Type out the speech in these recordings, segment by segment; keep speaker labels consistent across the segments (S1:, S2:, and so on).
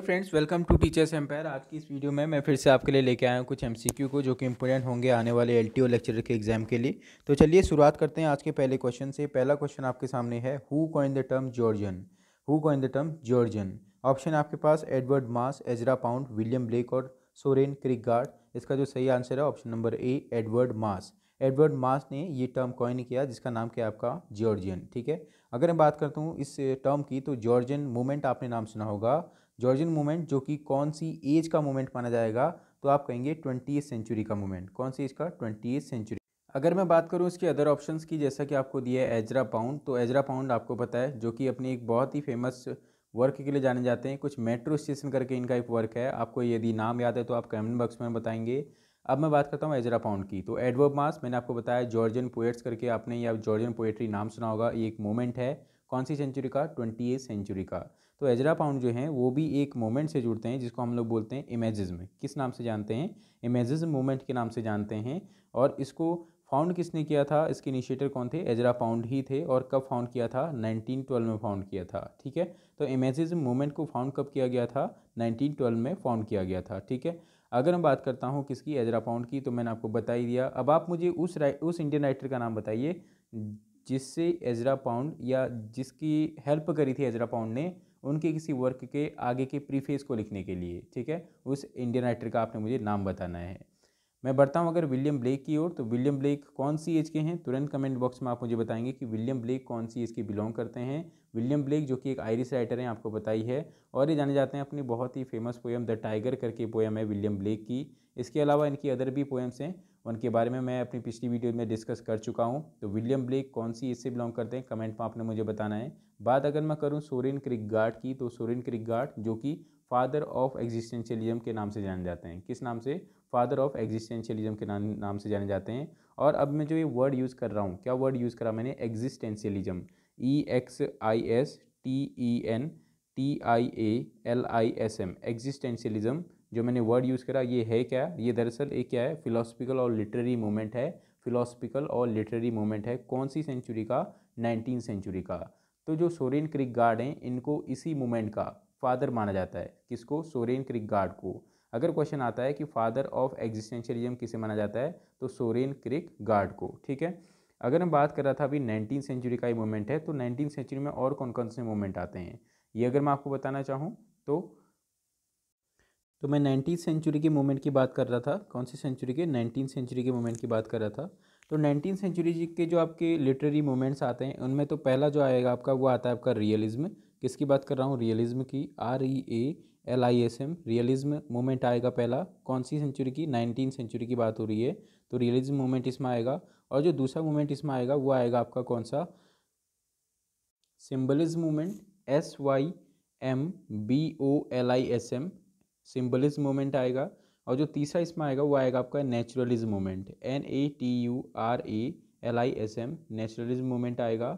S1: तो friends welcome to Teachers Empire आज की इस वीडियो में मैं फिर से आपके लिए लेके आया हूँ कुछ एमसीक्यू को जो कि इंपोर्टेंट होंगे आने वाले एलटीओ लेक्चर के एग्जाम के लिए तो चलिए शुरुआत करते हैं आज के पहले क्वेश्चन से पहला क्वेश्चन आपके सामने है who coin the term Georgian who coin the term Georgian option आपके पास Edward Marsh Ezra Pound William Blake और सोरेन क्रिक इसका जो सही आंसर है option number A Edward Marsh Edward Marsh ने ये टर्म कॉइन किया जिसका नाम क्या आपका जॉर्जियन ठीक है अगर मैं बात करता हूँ इस टर्म की तो जॉर्जियन मूवमेंट आपने नाम सुना होगा जॉर्जियन मूवमेंट जो कि कौन सी एज का मूवमेंट माना जाएगा तो आप कहेंगे ट्वेंटी सेंचुरी का मूवमेंट कौन सी एज का ट्वेंटी सेंचुरी अगर मैं बात करूं इसके अदर ऑप्शंस की जैसा कि आपको दिया है एजरा पाउंड तो एजरा पाउंड आपको पता है जो कि अपनी एक बहुत ही फेमस वर्क के लिए जाने जाते हैं कुछ मेट्रो स्टेशन करके इनका एक वर्क है आपको यदि नाम याद है तो आप कमेंट बॉक्स में बताएंगे अब मैं बात करता हूँ एजरा पाउंड की तो एडवर्ब मास मैंने आपको बताया जॉर्जियन पोएट्स करके आपने या जॉर्जियन पोएट्री नाम सुना होगा ये एक मोमेंट है कौन सी सेंचुरी का ट्वेंटी सेंचुरी का तो एजरा पाउंड जो है वो भी एक मोमेंट से जुड़ते हैं जिसको हम लोग बोलते हैं इमेजिज में किस नाम से जानते हैं इमेजिज मोमेंट के नाम से जानते हैं और इसको फाउंड किसने किया था इसके इनिशिएटर कौन थे एजरा पाउंड ही थे और कब फाउंड किया था 1912 में फाउंड किया था ठीक है तो इमेजेस मूवमेंट को फाउंड कब किया गया था 1912 में फाउंड किया गया था ठीक है अगर मैं बात करता हूँ किसकी एजरा पाउंड की तो मैंने आपको बता ही दिया अब आप मुझे उस उस इंडियन राइटर का नाम बताइए जिससे एजरा पाउंड या जिसकी हेल्प करी थी एजरा पाउंड ने उनके किसी वर्क के आगे के प्रीफेस को लिखने के लिए ठीक है उस इंडियन राइटर का आपने मुझे नाम बताना है मैं बढ़ता हूँ अगर विलियम ब्लेक की ओर तो विलियम ब्लेक कौन सी एज के हैं तुरंत कमेंट बॉक्स में आप मुझे बताएंगे कि विलियम ब्लेक कौन सी एज के बिलोंग करते हैं विलियम ब्लेक जो कि एक आयरिश राइटर हैं आपको बताई है और ये जाने जाते हैं अपनी बहुत ही फेमस पोएम द टाइगर करके पोएम है विलियम ब्लेक की इसके अलावा इनकी अदर भी पोएम्स हैं उनके बारे में मैं अपनी पिछली वीडियो में डिस्कस कर चुका हूँ तो विलियम ब्लेक कौन सी इससे बिलोंग करते हैं कमेंट में आपने मुझे बताना है बात अगर मैं करूँ सोरेन गार्ड की तो सोरेन गार्ड जो कि फादर ऑफ एग्जिस्टेंशियलिज्म के नाम से जाने जाते हैं किस नाम से फादर ऑफ एग्जिस्टेंशियलिज्म के नाम नाम से जाने जाते हैं और अब मैं जो ये वर्ड यूज़ कर रहा हूँ क्या वर्ड यूज़ करा मैंने existentialism E X I S T E N T I A L I S M existentialism जो मैंने वर्ड यूज़ करा ये है क्या ये दरअसल एक क्या है फिलोसफिकल और लिटरेरी मोमेंट है फिलोसफिकल और लिटरेरी मोमेंट है कौन सी सेंचुरी का नाइनटीन सेंचुरी का तो जो सोरेन क्रिक गार्ड हैं इनको इसी मोमेंट का फादर माना जाता है किसको सोरेन क्रिक गार्ड को अगर क्वेश्चन आता है कि फादर ऑफ एग्जिस्टेंशियलिज्म किसे माना जाता है तो सोरेन क्रिक गार्ड को ठीक है अगर हम बात कर रहा था अभी नाइनटीन सेंचुरी का ही मूवमेंट है तो नाइनटीन सेंचुरी में और कौन कौन से मूवमेंट आते हैं ये अगर मैं आपको बताना चाहूँ तो तो मैं नाइनटीन सेंचुरी के मोमेंट की बात कर रहा था कौन सी सेंचुरी के नाइनटीन सेंचुरी के मोमेंट की बात कर रहा था तो नाइनटीन सेंचुरी के जो आपके लिटरेरी मोमेंट्स आते हैं उनमें तो पहला जो आएगा आपका वो आता है आपका रियलिज्म किसकी बात कर रहा हूँ रियलिज्म की R E A L I S M realism moment आएगा पहला कौन सी सेंचुरी की नाइनटीन सेंचुरी की बात हो रही है तो रियलिज्म मोमेंट इसमें आएगा और जो दूसरा मोमेंट इसमें आएगा वो आएगा आपका कौन सा symbolism moment S Y M B O L I S M symbolism moment आएगा और जो तीसरा इसमें आएगा वो आएगा आपका naturalism moment N A T U R A L I S M naturalism movement आएगा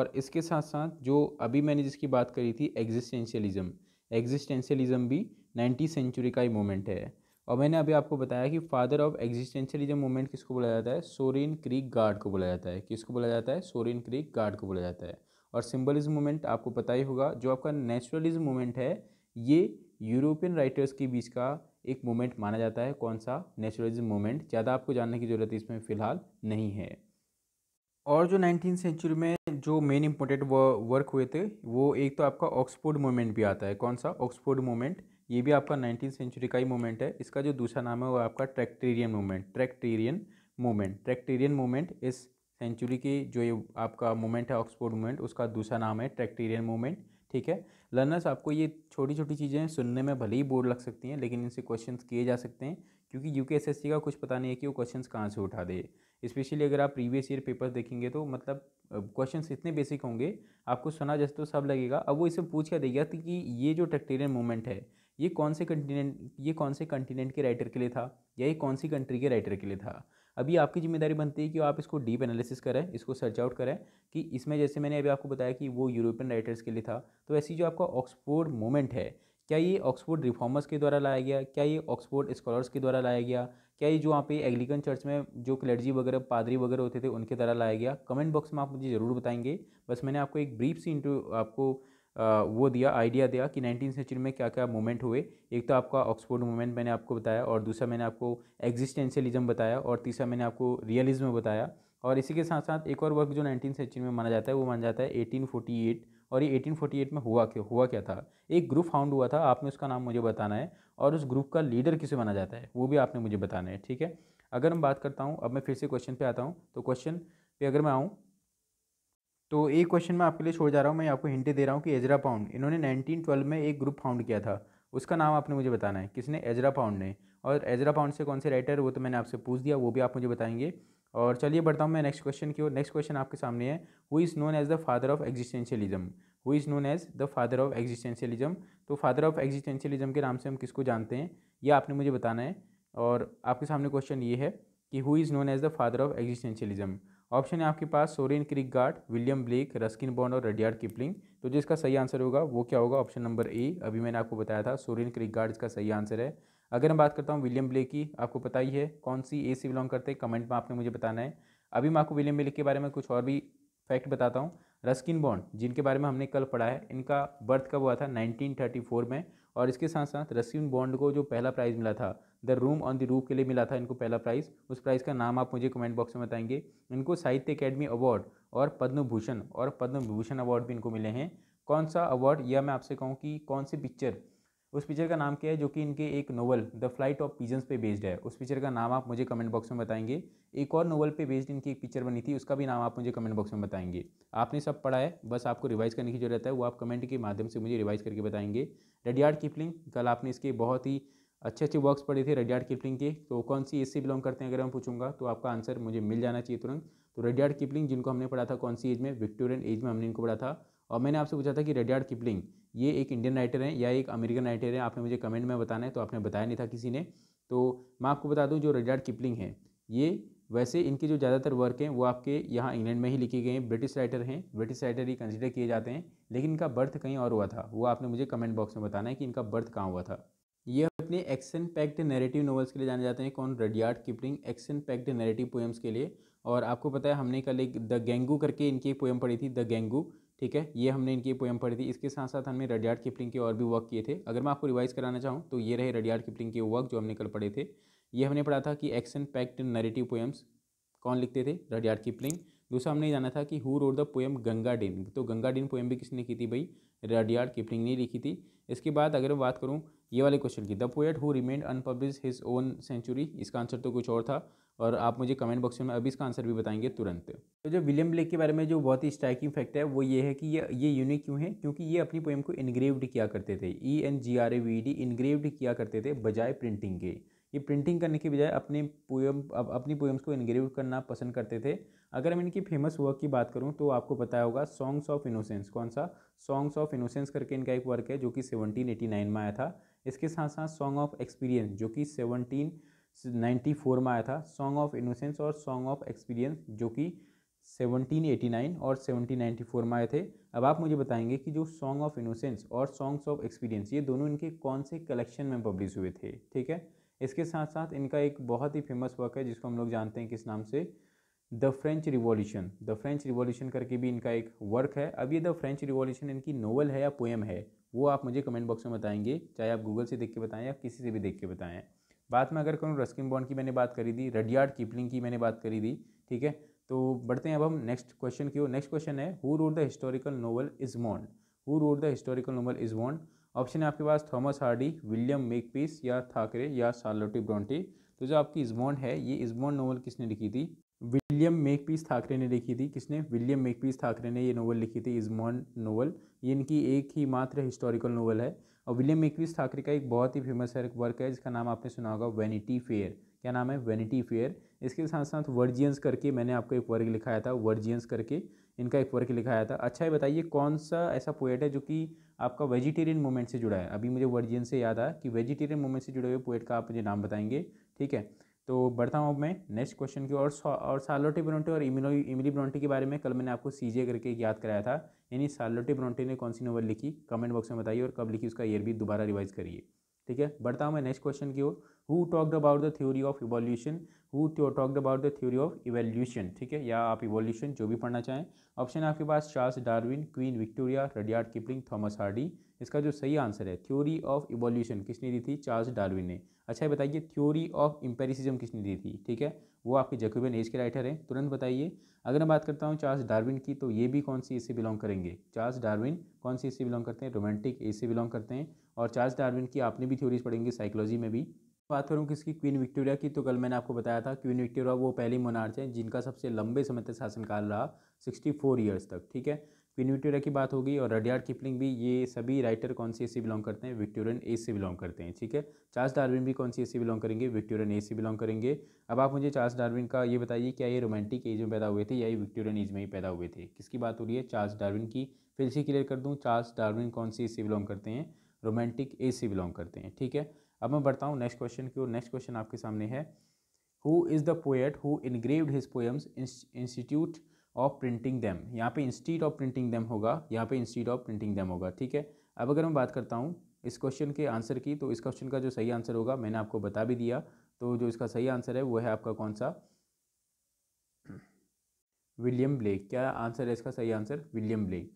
S1: और इसके साथ साथ जो अभी मैंने जिसकी बात करी थी एग्जिस्टेंशियलिज्म एग्जिस्टेंशियलिज्म भी नाइन्टी सेंचुरी का ही मूवमेंट है और मैंने अभी आपको बताया कि फादर ऑफ एग्जिस्टेंशियलिज्म मूवमेंट किसको बोला जाता है सोरेन क्रीक गार्ड को बोला जाता है किसको बोला जाता है सोरेन क्रीक गार्ड को बोला जाता है और सिम्बलिज्म मूवमेंट आपको पता ही होगा जो आपका नेचुरलिज्म मूवमेंट है ये यूरोपियन राइटर्स के बीच का एक मोमेंट माना जाता है कौन सा नेचुरलिज्म मोमेंट ज़्यादा आपको जानने की ज़रूरत इसमें फ़िलहाल नहीं है और जो नाइनटीन सेंचुरी में जो मेन इम्पोर्टेंट वर्क हुए थे वो एक तो आपका ऑक्सफोर्ड मोमेंट भी आता है कौन सा ऑक्सफोर्ड मोमेंट ये भी आपका नाइनटीन सेंचुरी का ही मोमेंट है इसका जो दूसरा नाम है वो आपका Tractarian moment Tractarian moment Tractarian moment इस सेंचुरी की जो ये आपका मोमेंट है ऑक्सफोर्ड मोमेंट उसका दूसरा नाम है ट्रैक्टेरियन मोमेंट ठीक है लर्नर्स आपको ये छोटी छोटी चीज़ें सुनने में भले ही बोर्ड लग सकती हैं लेकिन इनसे क्वेश्चन किए जा सकते हैं क्योंकि यू का कुछ पता नहीं है कि वो क्वेश्चन कहाँ से उठा दे स्पेशली अगर आप प्रीवियस ईयर पेपर देखेंगे तो मतलब क्वेश्चंस इतने बेसिक होंगे आपको सुना जैसे तो सब लगेगा अब वो इसे पूछ क्या देगा कि ये जो टेक्टेरियन मूवमेंट है ये कौन से कंटिनेंट ये कौन से कंटिनेंट के राइटर के लिए था या ये कौन सी कंट्री के राइटर के लिए था अभी आपकी जिम्मेदारी बनती है कि आप इसको डीप एनालिसिस करें इसको सर्च आउट करें कि इसमें जैसे मैंने अभी आपको बताया कि वो यूरोपियन राइटर्स के लिए था तो ऐसी जो आपका ऑक्सफोर्ड मूवमेंट है क्या ये ऑक्सफोर्ड रिफॉर्मर्स के द्वारा लाया गया क्या ये ऑक्सफोर्ड स्कॉलर्स के द्वारा लाया गया क्या ये जो वहाँ पे एग्लिकन चर्च में जो क्लर्जी वगैरह पादरी वगैरह होते थे उनके द्वारा लाया गया कमेंट बॉक्स में आप मुझे ज़रूर बताएंगे बस मैंने आपको एक ब्रीफ सी इंटरव्यू आपको वो दिया आइडिया दिया कि नाइनटीन सेंचुरी में क्या क्या मूवमेंट हुए एक तो आपका ऑक्सफोर्ड मूवमेंट मैंने आपको बताया और दूसरा मैंने आपको एग्जिस्टेंशियलिज्म बताया और तीसरा मैंने आपको रियलिज्म बताया और इसी के साथ साथ एक और वर्क जो नाइनटीन सेंचुरी में माना जाता है वो माना जाता है एटीन और ये 1848 में हुआ क्यों हुआ क्या था एक ग्रुप फाउंड हुआ था आपने उसका नाम मुझे बताना है और उस ग्रुप का लीडर किसे माना जाता है वो भी आपने मुझे बताना है ठीक है अगर मैं बात करता हूँ अब मैं फिर से क्वेश्चन पे आता हूँ तो क्वेश्चन पे अगर मैं आऊँ तो एक क्वेश्चन मैं आपके लिए छोड़ जा रहा हूँ मैं आपको हिंटे दे रहा हूँ कि एजरा पाउंड इन्होंने 1912 में एक ग्रुप फाउंड किया था उसका नाम आपने मुझे बताना है किसने एजरा पाउंड ने और एजरा पाउंड से कौन से राइटर वो तो मैंने आपसे पूछ दिया वो भी आप मुझे बताएंगे और चलिए बढ़ता हूँ मैं नेक्स्ट क्वेश्चन की ओर नेक्स्ट क्वेश्चन आपके सामने है who is known as the father of existentialism who is known as the father of existentialism तो फादर ऑफ एग्जिस्टेंशियलिज्म के नाम से हम किसको जानते हैं ये आपने मुझे बताना है और आपके सामने क्वेश्चन ये है कि who is known as the father of existentialism option है आपके पास Soren Kierkegaard William Blake Ruskin Bond और रडियार्ड किपलिंग तो जिसका सही आंसर होगा वो क्या होगा ऑप्शन नंबर ए अभी मैंने आपको बताया था सोरेन क्रिक गार्ड इसका सही आंसर है अगर मैं बात करता हूँ विलियम ब्लेक की आपको पता ही है कौन सी ए से बिलोंग करते हैं कमेंट में आपने मुझे बताना है अभी मैं आपको विलियम ब्लेक के बारे में कुछ और भी फैक्ट बताता हूँ रस्किन बॉन्ड जिनके बारे में हमने कल पढ़ा है इनका बर्थ कब हुआ था नाइनटीन में और इसके साथ साथ रस्किन बॉन्ड को जो पहला प्राइज़ मिला था the room on the roof के लिए मिला था इनको पहला प्राइज़ उस प्राइज़ का नाम आप मुझे कमेंट बॉक्स में बताएंगे इनको साहित्य अकेडमी अवार्ड और पद्म भूषण और पद्म भूषण अवार्ड भी इनको मिले हैं कौन सा अवार्ड यह मैं आपसे कहूँ कि कौन सी पिक्चर उस पिक्चर का नाम क्या है जो कि इनके एक novel the flight of pigeons पे बेस्ड है उस पिक्चर का नाम आप मुझे कमेंट बॉक्स में बताएंगे एक और नोवल पे बेस्ड इनकी एक पिक्चर बनी थी उसका भी नाम आप मुझे कमेंट बॉक्स में बताएंगे आपने सब पढ़ा है बस आपको रिवाइज़ करने की ज़रूरत है वो आप कमेंट के माध्यम से मुझे रिवाइज़ करके बताएंगे रेडियार्ड किपलिंग कल आपने इसके बहुत ही अच्छे अच्छे वर्क्स पढ़े थे रेडियार्ड किपलिंग के तो कौन सी एज से बिलोंग करते हैं अगर मैं पूछूंगा तो आपका आंसर मुझे मिल जाना चाहिए तुरंत तो रेडियार्ड किपलिंग जिनको हमने पढ़ा था कौन सी एज में विक्टोरियन एज में हमने इनको पढ़ा था और मैंने आपसे पूछा था कि रेडियार्ड किपलिंग ये एक इंडियन राइटर हैं या एक अमेरिकन राइटर है आपने मुझे कमेंट में बताना है तो आपने बताया नहीं था किसी ने तो मैं आपको बता दूँ जो रेडियार्ड किपलिंग है ये वैसे इनके जो ज़्यादातर वर्क हैं वो आपके यहाँ इंग्लैंड में ही लिखे गए हैं ब्रिटिश राइटर हैं ब्रिटिश राइटर ही कंसिडर किए जाते हैं लेकिन इनका बर्थ कहीं और हुआ था वो आपने मुझे कमेंट बॉक्स में बताना है कि इनका बर्थ कहाँ हुआ था ये अपने एक्शन पैक्ड नैरेटिव नॉवल्स के लिए जाने जाते हैं कौन Rudyard Kipling action packed narrative poems के लिए और आपको पता है हमने कल एक द गेंगू करके इनकी एक पोएम पढ़ी थी द गेंगू ठीक है ये हमने इनकी पोएम पढ़ी थी इसके साथ साथ हमने रडियार्ड किपलिंग के और भी वर्क किए थे अगर मैं आपको रिवाइज कराना चाहूँ तो ये रहे रडियार्ड किपलिंग के वर्क जो हमने कल पढ़े थे ये हमने पढ़ा था कि एक्शन पैक्ड नरेटिव पोएम्स कौन लिखते थे रडियार्ड किपलिंग दूसरा हमने जाना था कि who wrote the poem Gunga Din तो गंगा डिन पोएम भी किसने की थी भाई रडियार्ड किपलिंग ने लिखी थी इसके बाद अगर बात करूँ ये वाले क्वेश्चन की the poet who remained unpublished his own century इसका आंसर तो कुछ और था और आप मुझे कमेंट बॉक्स में अभी इसका आंसर भी बताएंगे तुरंत तो जो विलियम ब्लेक के बारे में जो बहुत ही स्ट्राइकिंग फैक्ट है वो ये है कि ये ये यूनिक क्यों है क्योंकि ये अपनी पोएम को इनग्रेव्ड किया करते थे E N G R A V D engraved किया करते थे बजाय प्रिंटिंग के ये प्रिंटिंग करने के बजाय अपने पोएम अपनी पोएम्स को इनग्रेव करना पसंद करते थे अगर मैं इनकी फेमस वर्क की बात करूँ तो आपको पता होगा सॉन्ग्स ऑफ इनोसेंस कौन सा सॉन्ग्स ऑफ इनोसेंस करके इनका एक वर्क है जो कि नाइन में आया था इसके साथ साथ सॉन्ग ऑफ एक्सपीरियंस जो कि सेवनटीन नाइन्टी फोर में आया था सॉन्ग ऑफ इनोसेंस और सॉन्ग ऑफ एक्सपीरियंस जो कि सेवनटीन एटी नाइन और सेवनटीन नाइन्टी फोर में आए थे अब आप मुझे बताएंगे कि जो सॉन्ग ऑफ इनोसेंस और सॉन्ग्स ऑफ एक्सपीरियंस ये दोनों इनके कौन से कलेक्शन में पब्लिश हुए थे ठीक है इसके साथ साथ इनका एक बहुत ही फेमस वर्क है जिसको हम लोग जानते हैं किस नाम से the French Revolution the French Revolution करके भी इनका एक वर्क है अब ये द फ्रेंच रिवॉल्यूशन इनकी नोवल है या पोएम है वो आप मुझे कमेंट बॉक्स में बताएंगे चाहे आप गूगल से देख के बताएं या किसी से भी देख के बताएं बात में अगर करूँ रस्किन बॉन्ड की मैंने बात करी थी रडियार्ड कीपलिंग की मैंने बात करी थी ठीक है तो बढ़ते हैं अब हम नेक्स्ट क्वेश्चन की ओर नेक्स्ट क्वेश्चन है who wrote the historical novel Esmond who wrote the historical novel Esmond option है आपके पास थॉमस हार्डी विलियम मेकपीस या थाकरे या सालोटी ब्रॉन्टी तो जो आपकी इजमॉन्ड है ये इजमॉन्ड नोवल किसने लिखी थी विलियम मेकपीस थाकरे ने लिखी थी किसने विलियम मेकपीस थाकरे ने ये नोवल लिखी थी इजमॉन्ड नोवल ये इनकी एक ही मात्र हिस्टोरिकल नोवल है और विलियम एकविस ठाकरे का एक बहुत ही फेमस वर्क है जिसका नाम आपने सुना होगा वेनिटी फेयर क्या नाम है वेनिटी फेयर इसके साथ साथ वर्जियंस करके मैंने आपको एक वर्क लिखाया था वर्जियंस करके इनका एक वर्क लिखाया था अच्छा ये बताइए कौन सा ऐसा पोएट है जो कि आपका वेजिटेरियन मूवमेंट से जुड़ा है अभी मुझे वर्जियन से याद आया कि वेजिटेरियन मूवमेंट से जुड़े हुए पोएट का आप मुझे नाम बताएंगे ठीक है तो बढ़ता हूँ अब मैं नेक्स्ट क्वेश्चन की और और सालोटी ब्रोंटे और इमिलो इमिली ब्रोंटी के बारे में कल मैंने आपको सीजे करके याद कराया था यानी सालोटी ब्रोंटी ने कौन सी नोवल लिखी कमेंट बॉक्स में बताइए और कब लिखी उसका ईयर भी दोबारा रिवाइज करिए ठीक है बढ़ता हूँ मैं नेक्स्ट क्वेश्चन की ओर who talked about the theory of evolution who talked about the theory of evolution ठीक है या आप इवोल्यूशन जो भी पढ़ना चाहें ऑप्शन आपके पास Charles Darwin Queen Victoria Rudyard Kipling Thomas Hardy इसका जो सही आंसर है थ्योरी ऑफ इवोल्यूशन किसने दी थी चार्ल्स डार्विन ने अच्छा बताइए थ्योरी ऑफ इम्पेरिसिज्म किसने दी थी ठीक है वो आपके जैकोबियन एज के राइटर हैं तुरंत बताइए अगर मैं बात करता हूँ चार्ल्स डार्विन की तो ये भी कौन सी इससे बिलोंग करेंगे चार्ल्स डार्विन कौन सी इससे बिलोंग करते हैं रोमांटिक एज से बिलोंग करते हैं और चार्ल्स डार्विन की आपने भी थ्योरीज पढ़ेंगे साइकोलॉजी में भी बात करूँ किसकी क्वीन विक्टोरिया की तो कल मैंने आपको बताया था क्वीन विक्टोरिया वो पहली मोनार्च है जिनका सबसे लंबे समय तक शासनकाल रहा सिक्सटी फोर ईयर्स तक ठीक है क्वीन विक्टोरिया की बात होगी और रडियार्ड किपलिंग भी ये सभी राइटर कौन सी ए बिलोंग करते हैं विक्टोरियन एज से बिलोंग करते हैं ठीक है चार्ल्स डार्विन भी कौन सी ए बिलोंग करेंगे विक्टोरियन ए से बिलोंग करेंगे अब आप मुझे चार्ल्स डार्विन का ये बताइए क्या ये रोमांटिक एज में पैदा हुए थे या ये विक्टोरियन एज में ही पैदा हुए थे किसकी बात हो रही है चार्ल्स डार्विन की फिर से क्लियर कर दूँ चार्ल्स डार्विन कौन सी ए बिलोंग करते हैं रोमांटिक ए से बिलोंग करते हैं ठीक है अब मैं बढ़ता हूँ नेक्स्ट क्वेश्चन की ओर नेक्स्ट क्वेश्चन आपके सामने है who is the poet who engraved his poems instead of printing them यहाँ पे इंस्टीट्यूट ऑफ प्रिंटिंग दैम होगा यहाँ पे इंस्टीट्यूट ऑफ प्रिंटिंग दैम होगा ठीक है अब अगर मैं बात करता हूँ इस क्वेश्चन के आंसर की तो इस क्वेश्चन का जो सही आंसर होगा मैंने आपको बता भी दिया तो जो इसका सही आंसर है वो है आपका कौन सा विलियम ब्लेक क्या आंसर है इसका सही आंसर विलियम ब्लेक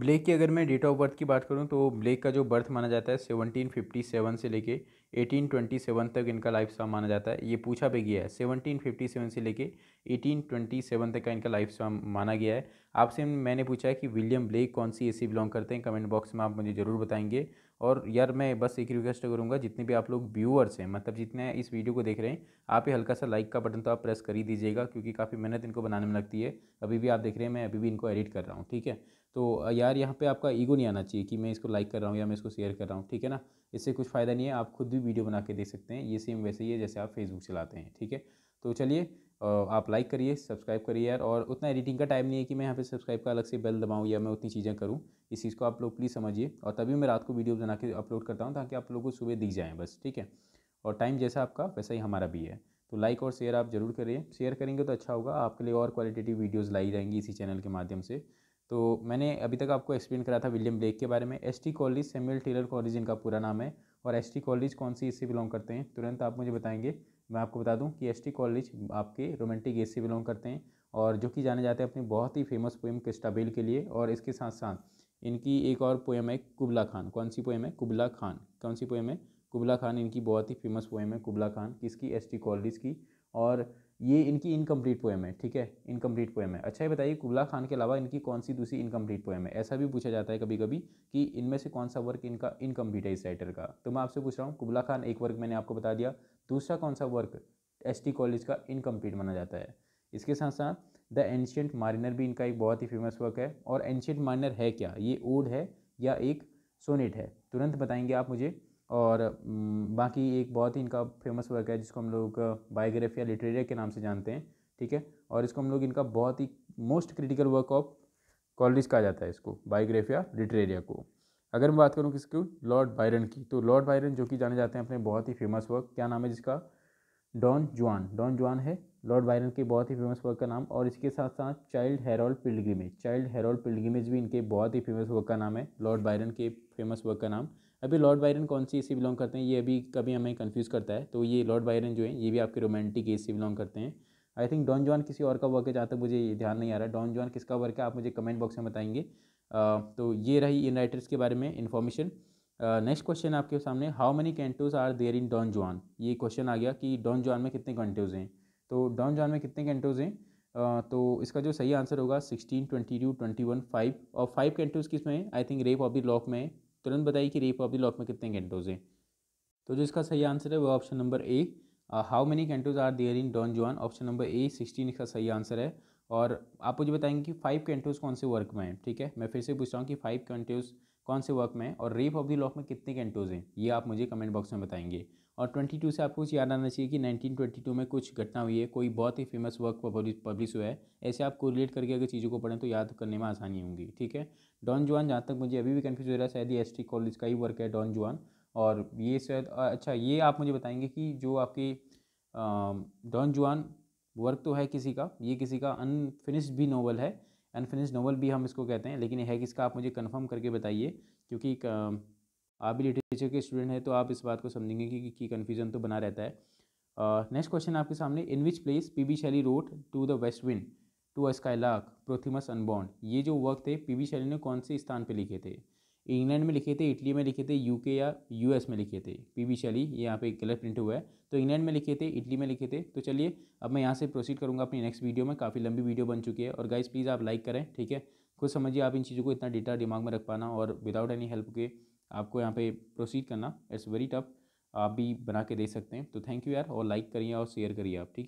S1: ब्लेक की अगर मैं डेट ऑफ बर्थ की बात करूँ तो ब्लेक का जो बर्थ माना जाता है सेवनटीन फिफ्टी सेवन से लेके 1827 तक इनका लाइफ स्पाम माना जाता है ये पूछा भी गया है 1757 से लेके 1827 तक का इनका लाइफ स्पाम माना गया है आपसे मैंने पूछा है कि विलियम ब्लेक कौन सी एसी बिलोंग करते हैं कमेंट बॉक्स में आप मुझे ज़रूर बताएंगे और यार मैं बस एक रिक्वेस्ट करूँगा जितने भी आप लोग व्यूअर्स हैं मतलब जितने इस वीडियो को देख रहे हैं आप ही हल्का सा लाइक का बटन तो आप प्रेस कर ही दीजिएगा क्योंकि काफ़ी मेहनत इनको बनाने में लगती है अभी भी आप देख रहे हैं मैं अभी भी इनको एडिट कर रहा हूँ ठीक है तो यार यहाँ पे आपका ईगो नहीं आना चाहिए कि मैं इसको लाइक कर रहा हूँ या मैं इसको शेयर कर रहा हूँ ठीक है ना इससे कुछ फ़ायदा नहीं है आप खुद भी वीडियो बना के देख सकते हैं ये सेम वैसे ही है जैसे आप फेसबुक चलाते हैं ठीक है तो चलिए आप लाइक करिए सब्सक्राइब करिए यार और उतना एडिटिंग का टाइम नहीं है कि मैं यहाँ पे सब्सक्राइब का अलग से बेल दबाऊँ या मैं उतनी चीज़ें करूँ इस चीज़ को आप लोग प्लीज़ समझिए और तभी मैं रात को वीडियो बना के अपलोड करता हूँ ताकि आप लोगों को सुबह दिख जाएँ बस ठीक है और टाइम जैसा आपका वैसा ही हमारा भी है तो लाइक और शेयर आप जरूर करिए शेयर करेंगे तो अच्छा होगा आपके लिए और क्वालिटेटिव वीडियोज़ लाई जाएंगी इसी चैनल के माध्यम से तो मैंने अभी तक आपको एक्सप्लेन करा था विलियम ब्लेक के बारे में S T Coleridge Samuel Taylor Coleridge इनका पूरा नाम है और एस टी कॉलेज कौन सी इससे बिलोंग करते हैं तुरंत आप मुझे बताएंगे मैं आपको बता दूं कि एस टी कॉलेज आपके रोमांटिक एज से बिलोंग करते हैं और जो कि जाने जाते हैं अपनी बहुत ही फेमस पोएम क्रिस्टाबेल के लिए और इसके साथ साथ इनकी एक और पोएम है कुबला खान कौन सी पोएम है कुबला खान कौन सी पोएम है कुबला खान इनकी बहुत ही फेमस पोएम है कुबला खान किसकी एस टी कॉलेज की और ये इनकी इनकम्प्लीट पोएम है ठीक है इनकम्प्लीट पोएम है अच्छा ये बताइए कुबला खान के अलावा इनकी कौन सी दूसरी इनकम्प्लीट पोएम है ऐसा भी पूछा जाता है कभी कभी कि इनमें से कौन सा वर्क इनका इनकम्प्लीट है इस राइटर का तो मैं आपसे पूछ रहा हूँ कुबला खान एक वर्क मैंने आपको बता दिया दूसरा कौन सा वर्क एस कॉलेज का इनकम्प्लीट माना जाता है इसके साथ साथ द एंशियंट मारिनर भी इनका एक बहुत ही फेमस वर्क है और एंशियंट मारिनर है क्या ये ओड है या एक सोनेट है तुरंत बताएंगे आप मुझे और बाकी एक बहुत ही इनका फेमस वर्क है जिसको हम लोग बायोग्राफी या लिटरेचर के नाम से जानते हैं ठीक है और इसको हम लोग इनका बहुत ही most critical work of Coleridge कहा जाता है इसको बायोग्राफी या लिटरेरिया को अगर मैं बात करूँ किसकी लॉर्ड बायरन की तो लॉर्ड बायरन जो कि जाने जाते हैं अपने बहुत ही फेमस वर्क क्या नाम है जिसका डॉन जुआन डॉन जुआन है लॉर्ड बायरन के बहुत ही फेमस वर्क का नाम और इसके साथ साथ Childe Harold Pilgrimage Childe Harold Pilgrimage भी इनके बहुत ही फेमस वर्क का नाम है लॉर्ड बायरन के फेमस वर्क का नाम अभी लॉर्ड बायरन कौन सी से बिलोंग करते हैं ये अभी कभी हमें कन्फ्यूज़ करता है तो ये लॉर्ड बायरन जो है ये भी आपके रोमांटिक एज से बिलोंग करते हैं आई थिंक डॉन जॉन किसी और का वर्क है जहाँ तक मुझे ध्यान नहीं आ रहा है डॉन जॉन किसका वर्क है आप मुझे कमेंट बॉक्स में बताएंगे तो ये रही इन राइटर्स के बारे में इन्फॉर्मेशन नेक्स्ट क्वेश्चन आपके सामने how many cantos are there in Don Juan ये क्वेश्चन आ गया कि डॉन जॉन में कितने कंटोज हैं तो डाउन जॉन में कितने कैंटोज हैं तो इसका जो सही आंसर होगा sixteen twenty two twenty one five और फाइव कैंटोज किस में I think Rape of the Lock में है तुरंत बताइए कि रेप ऑफ द लॉक में कितने कैंटोज हैं तो जो इसका सही आंसर है वो option number A how many cantos are there in Don Juan option number A sixteen इसका सही आंसर है और आप मुझे बताएंगे कि फाइव कैंटोज कौन से वर्क में हैं ठीक है मैं फिर से पूछ रहा हूँ कि फाइव कैंटोज कौन से वर्क में है और रेप ऑफ द लॉक में कितने कैंटोज हैं ये आप मुझे कमेंट बॉक्स में बताएंगे और 22 से आपको कुछ याद आना चाहिए कि 1922 में कुछ घटना हुई है कोई बहुत ही फेमस वर्क पब्लिश हुआ है ऐसे आप कोरिलेट करके अगर चीज़ों को पढ़ें तो याद करने में आसानी होंगी ठीक है डॉन जुआन जहाँ तक मुझे अभी भी कन्फ्यूज़ हो रहा है शायद ये एस कॉलेज का ही वर्क है डॉन जुआन और ये शायद अच्छा ये आप मुझे बताएंगे कि जो आपकी डॉन जुआन वर्क तो है किसी का ये किसी का अनफिनिश्ड भी नॉवल है अनफिनिश्ड नॉवल भी हम इसको कहते हैं लेकिन है किसका आप मुझे कन्फर्म करके बताइए क्योंकि आप भी लिटरेचर के स्टूडेंट हैं तो आप इस बात को समझेंगे कि, कि कन्फ्यूज़न तो बना रहता है नेक्स्ट uh, क्वेश्चन आपके सामने in which place P B Shelley wrote to the West Wind to a lark Prometheus Unbound ये जो वर्क थे पी बी शैली ने कौन से स्थान पे लिखे थे इंग्लैंड में लिखे थे इटली में लिखे थे यूके या यूएस में लिखे थे पी बी शैली यहाँ पे कलर प्रिंट हुआ है तो इंग्लैंड में लिखे थे इटली में लिखे थे तो चलिए अब मैं यहाँ से प्रोसीड करूँगा अपनी नेक्स्ट वीडियो में काफ़ी लंबी वीडियो बन चुकी है और गाइज प्लीज़ आप लाइक करें ठीक है खुद समझिए आप इन चीज़ों को इतना डेटा दिमाग में रख पाना और विदाउट एनी हेल्प के आपको यहाँ पे प्रोसीड करना इट्स वेरी टफ आप भी बना के दे सकते हैं तो थैंक यू यार और लाइक करिए और शेयर करिए आप ठीक है